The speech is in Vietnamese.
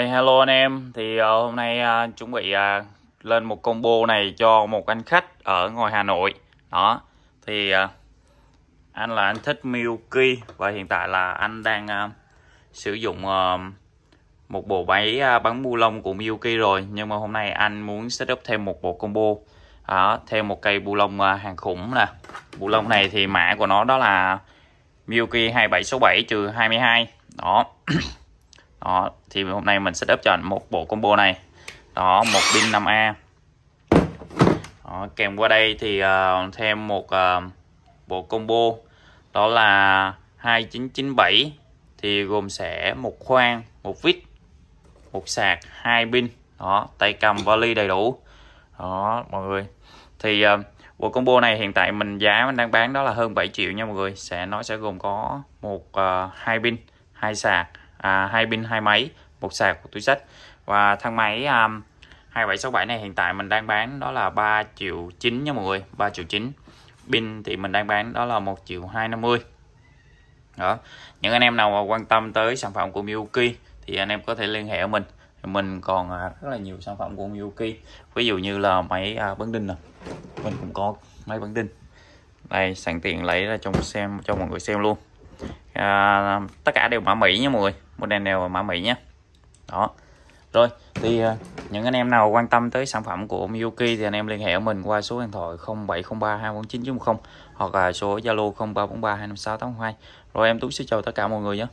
Hey, hello anh em thì uh, hôm nay uh, chuẩn bị uh, lên một combo này cho một anh khách ở ngoài Hà Nội đó thì uh, anh là anh thích Milky và hiện tại là anh đang uh, sử dụng uh, một bộ máy uh, bắn bu lông của Milky rồi nhưng mà hôm nay anh muốn setup thêm một bộ combo đó, thêm một cây bu lông uh, hàng khủng nè bu lông này thì mã của nó đó là Milky 2767 22 đó đó thì hôm nay mình sẽ setup cho anh một bộ combo này đó một pin 5A đó, kèm qua đây thì uh, thêm một uh, bộ combo đó là 2997 thì gồm sẽ một khoang một vít một sạc hai pin đó tay cầm vali đầy đủ đó mọi người thì uh, bộ combo này hiện tại mình giá mình đang bán đó là hơn 7 triệu nha mọi người sẽ nó sẽ gồm có một hai pin hai sạc à, hai bên hai máy một sạc của túi sách và thang máy um, 2767 này hiện tại mình đang bán đó là 3 triệu 9 nha mọi người 3 triệu 9 pin thì mình đang bán đó là 1 triệu 250 đó những anh em nào mà quan tâm tới sản phẩm của Miyuki thì anh em có thể liên hệ ở mình mình còn à, rất là nhiều sản phẩm của Miyuki ví dụ như là máy à, bắn đinh nè mình cũng có máy bắn đinh đây sẵn tiện lấy ra trong xem cho mọi người xem luôn à, tất cả đều mã mỹ nha mọi người đèn đều mã mỹ nhé đó rồi thì à, những anh em nào quan tâm tới sản phẩm của Miyuki thì anh em liên hệ mình qua số điện thoại 0703 249 hoặc là số Zalo 0343 256 82. Rồi em Tú xin chào tất cả mọi người nhé.